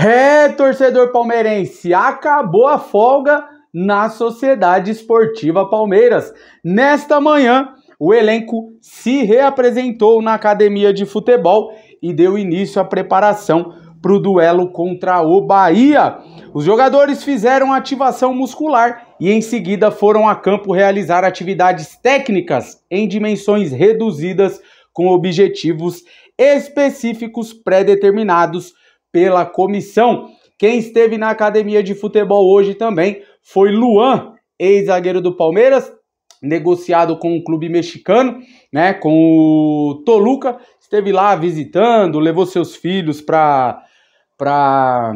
É, torcedor palmeirense, acabou a folga na Sociedade Esportiva Palmeiras. Nesta manhã, o elenco se reapresentou na academia de futebol e deu início à preparação para o duelo contra o Bahia. Os jogadores fizeram ativação muscular e em seguida foram a campo realizar atividades técnicas em dimensões reduzidas com objetivos específicos pré-determinados pela comissão. Quem esteve na academia de futebol hoje também foi Luan, ex-zagueiro do Palmeiras, negociado com o clube mexicano, né, com o Toluca, esteve lá visitando, levou seus filhos para para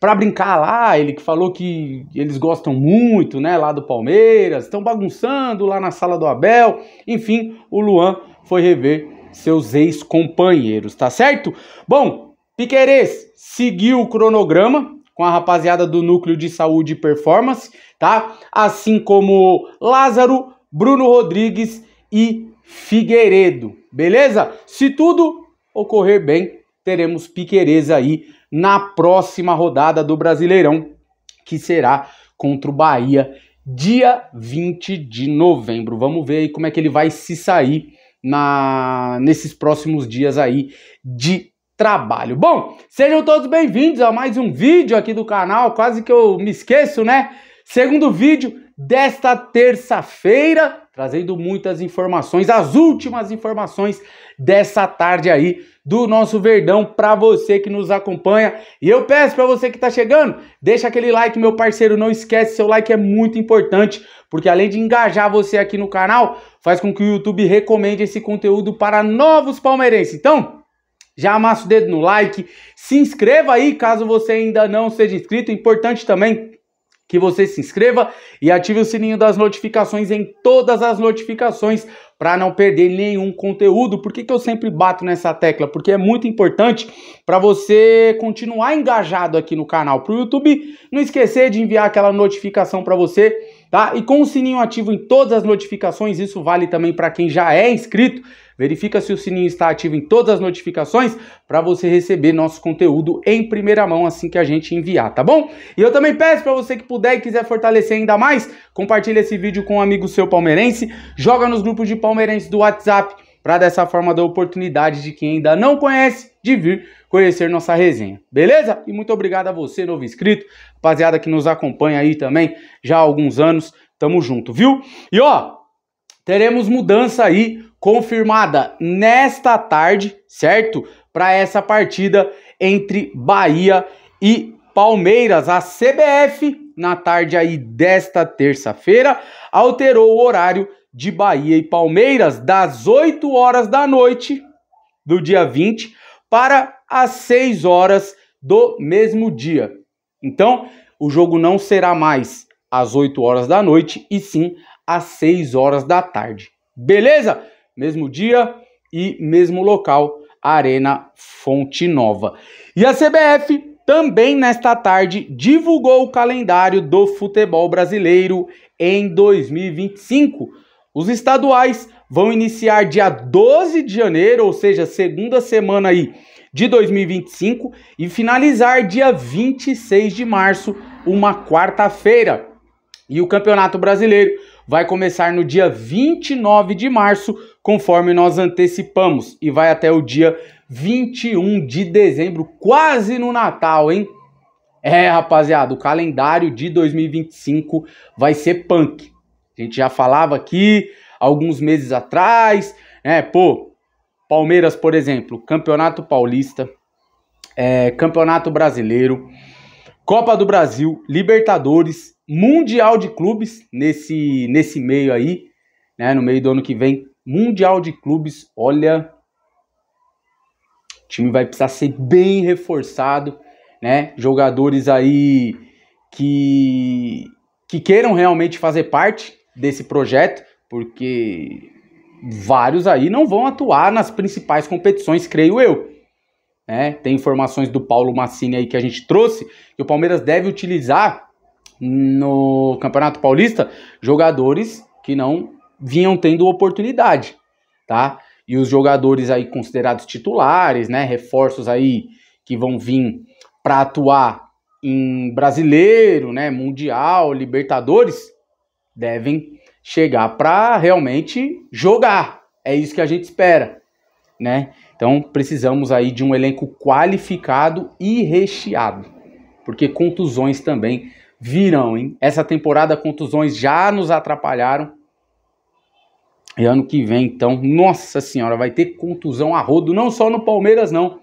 para brincar lá, ele que falou que eles gostam muito, né, lá do Palmeiras, estão bagunçando lá na sala do Abel. Enfim, o Luan foi rever seus ex-companheiros, tá certo? Bom, Piqueires seguiu o cronograma com a rapaziada do Núcleo de Saúde e Performance, tá? Assim como Lázaro, Bruno Rodrigues e Figueiredo, beleza? Se tudo ocorrer bem, teremos Piqueires aí na próxima rodada do Brasileirão, que será contra o Bahia, dia 20 de novembro. Vamos ver aí como é que ele vai se sair na nesses próximos dias aí de trabalho. Bom, sejam todos bem-vindos a mais um vídeo aqui do canal, quase que eu me esqueço, né? Segundo vídeo desta terça-feira, trazendo muitas informações, as últimas informações dessa tarde aí do nosso Verdão para você que nos acompanha. E eu peço para você que está chegando, deixa aquele like, meu parceiro, não esquece, seu like é muito importante, porque além de engajar você aqui no canal, faz com que o YouTube recomende esse conteúdo para novos palmeirenses. Então, já amassa o dedo no like, se inscreva aí caso você ainda não seja inscrito. Importante também que você se inscreva e ative o sininho das notificações em todas as notificações para não perder nenhum conteúdo. Por que, que eu sempre bato nessa tecla? Porque é muito importante para você continuar engajado aqui no canal, para o YouTube não esquecer de enviar aquela notificação para você, tá? E com o sininho ativo em todas as notificações, isso vale também para quem já é inscrito Verifica se o sininho está ativo em todas as notificações para você receber nosso conteúdo em primeira mão assim que a gente enviar, tá bom? E eu também peço para você que puder e quiser fortalecer ainda mais, compartilha esse vídeo com um amigo seu palmeirense, joga nos grupos de palmeirenses do WhatsApp para dessa forma dar oportunidade de quem ainda não conhece de vir conhecer nossa resenha. Beleza? E muito obrigado a você, novo inscrito, rapaziada que nos acompanha aí também já há alguns anos. Tamo junto, viu? E ó, teremos mudança aí confirmada nesta tarde, certo? Para essa partida entre Bahia e Palmeiras. A CBF, na tarde aí desta terça-feira, alterou o horário de Bahia e Palmeiras das 8 horas da noite do dia 20 para as 6 horas do mesmo dia. Então, o jogo não será mais às 8 horas da noite e sim às 6 horas da tarde. Beleza? mesmo dia e mesmo local, Arena Fonte Nova. E a CBF também nesta tarde divulgou o calendário do futebol brasileiro em 2025. Os estaduais vão iniciar dia 12 de janeiro, ou seja, segunda semana aí de 2025 e finalizar dia 26 de março, uma quarta-feira. E o Campeonato Brasileiro vai começar no dia 29 de março, conforme nós antecipamos, e vai até o dia 21 de dezembro, quase no Natal, hein? É, rapaziada, o calendário de 2025 vai ser punk. A gente já falava aqui alguns meses atrás, né? Pô, Palmeiras, por exemplo, Campeonato Paulista, é, Campeonato Brasileiro, Copa do Brasil, Libertadores Mundial de Clubes nesse, nesse meio aí, né? No meio do ano que vem. Mundial de Clubes, olha. O time vai precisar ser bem reforçado, né? Jogadores aí que, que queiram realmente fazer parte desse projeto, porque vários aí não vão atuar nas principais competições, creio eu. Né? tem informações do Paulo Massini aí que a gente trouxe, que o Palmeiras deve utilizar no Campeonato Paulista jogadores que não vinham tendo oportunidade, tá? E os jogadores aí considerados titulares, né, reforços aí que vão vir para atuar em brasileiro, né, mundial, Libertadores, devem chegar para realmente jogar. É isso que a gente espera, né? Então precisamos aí de um elenco qualificado e recheado, porque contusões também virão, hein? Essa temporada contusões já nos atrapalharam. E ano que vem, então, nossa senhora, vai ter contusão a rodo, não só no Palmeiras, não,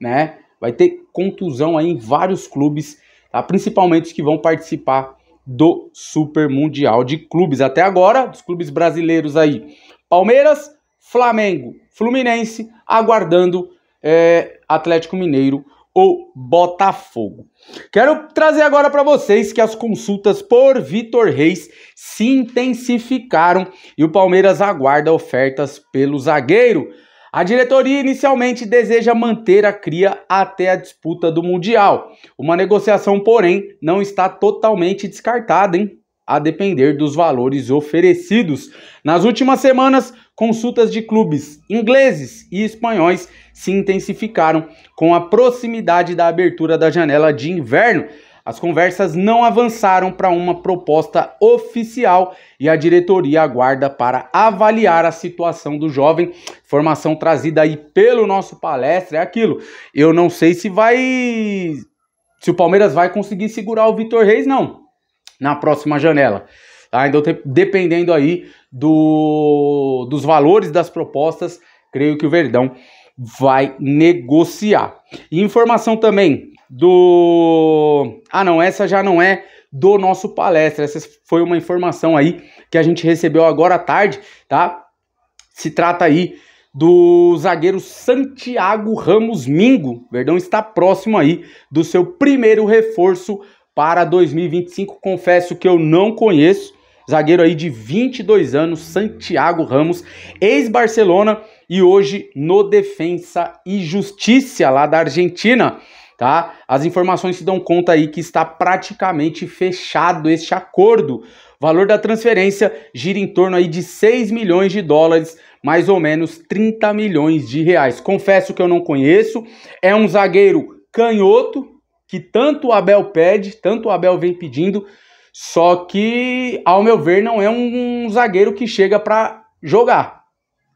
né? Vai ter contusão aí em vários clubes, tá? principalmente os que vão participar do Super Mundial de Clubes. Até agora, dos clubes brasileiros aí, Palmeiras, Flamengo, Fluminense, aguardando é, Atlético Mineiro o Botafogo. Quero trazer agora para vocês que as consultas por Vitor Reis se intensificaram e o Palmeiras aguarda ofertas pelo zagueiro. A diretoria inicialmente deseja manter a cria até a disputa do Mundial. Uma negociação, porém, não está totalmente descartada, hein? A depender dos valores oferecidos. Nas últimas semanas, consultas de clubes ingleses e espanhóis se intensificaram com a proximidade da abertura da janela de inverno. As conversas não avançaram para uma proposta oficial e a diretoria aguarda para avaliar a situação do jovem. Formação trazida aí pelo nosso palestra é aquilo. Eu não sei se vai se o Palmeiras vai conseguir segurar o Vitor Reis não na próxima janela. Tá? Então, dependendo aí do, dos valores das propostas, creio que o Verdão vai negociar. informação também do. Ah, não, essa já não é do nosso palestra. Essa foi uma informação aí que a gente recebeu agora à tarde, tá? Se trata aí do zagueiro Santiago Ramos Mingo. Verdão está próximo aí do seu primeiro reforço para 2025. Confesso que eu não conheço, zagueiro aí de 22 anos, Santiago Ramos, ex-Barcelona e hoje no Defensa e Justiça lá da Argentina, tá? As informações se dão conta aí que está praticamente fechado este acordo. O valor da transferência gira em torno aí de 6 milhões de dólares, mais ou menos 30 milhões de reais. Confesso que eu não conheço, é um zagueiro canhoto que tanto o Abel pede, tanto o Abel vem pedindo, só que, ao meu ver, não é um, zagueiro que chega para jogar.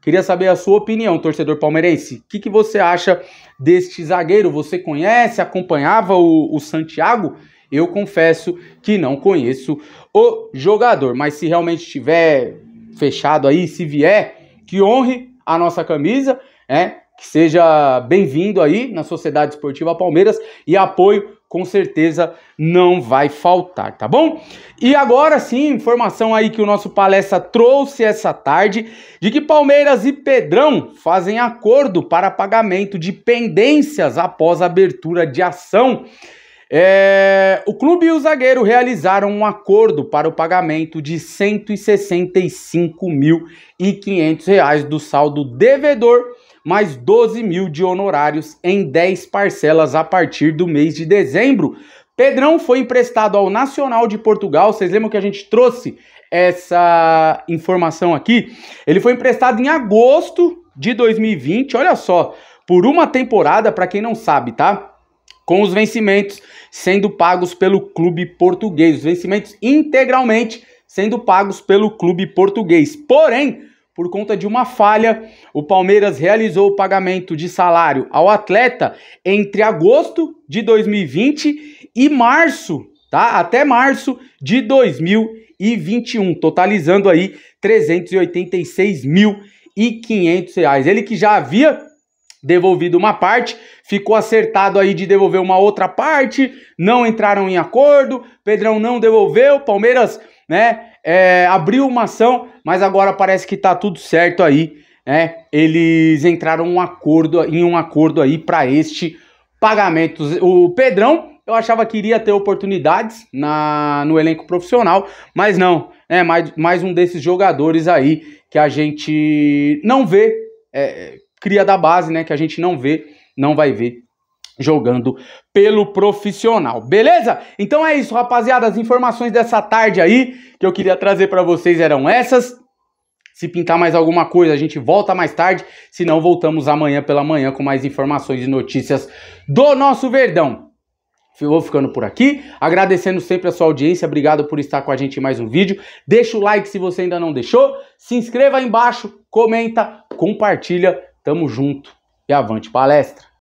Queria saber a sua opinião, torcedor palmeirense. O que, que, você acha deste zagueiro? Você conhece, acompanhava o, o Santiago? Eu confesso que não conheço o jogador, mas se realmente estiver fechado aí, se vier, que honre a nossa camisa, né? que seja bem-vindo aí na Sociedade Esportiva Palmeiras e apoio com certeza não vai faltar, tá bom? E agora sim, informação aí que o nosso palestra trouxe essa tarde de que Palmeiras e Pedrão fazem acordo para pagamento de pendências após abertura de ação. É, o clube e o zagueiro realizaram um acordo para o pagamento de R$ 165.500 do saldo devedor mais 12 mil de honorários em 10 parcelas a partir do mês de dezembro. Pedrão foi emprestado ao Nacional de Portugal. Vocês lembram que a gente trouxe essa informação aqui? Ele foi emprestado em agosto de 2020. Olha só, por uma temporada, para quem não sabe, tá? Com os vencimentos sendo pagos pelo clube português, os vencimentos integralmente sendo pagos pelo clube português. Porém, por conta de uma falha, o Palmeiras realizou o pagamento de salário ao atleta entre agosto de 2020 e março, tá? Até março de 2021, totalizando aí R$ 386.500. Ele que já havia devolvido uma parte, ficou acertado aí de devolver uma outra parte, não entraram em acordo, Pedrão não devolveu, Palmeiras, né, é, abriu uma ação, mas agora parece que tá tudo certo aí, né? Eles entraram um acordo, em um acordo aí para este pagamento. O Pedrão, eu achava que iria ter oportunidades na, no elenco profissional, mas não, né? Mais, mais um desses jogadores aí que a gente não vê, é, é, cria da base, né? Que a gente não vê, não vai ver jogando pelo profissional. Beleza? Então é isso, rapaziada. As informações dessa tarde aí que eu queria trazer para vocês eram essas. Se pintar mais alguma coisa, a gente volta mais tarde. Se não, voltamos amanhã pela manhã com mais informações e notícias do nosso Verdão. vou ficando por aqui, agradecendo sempre a sua audiência, obrigado por estar com a gente em mais um vídeo. Deixa o like se você ainda não deixou, se inscreva aí embaixo, comenta, compartilha, tamo junto e avante palestra!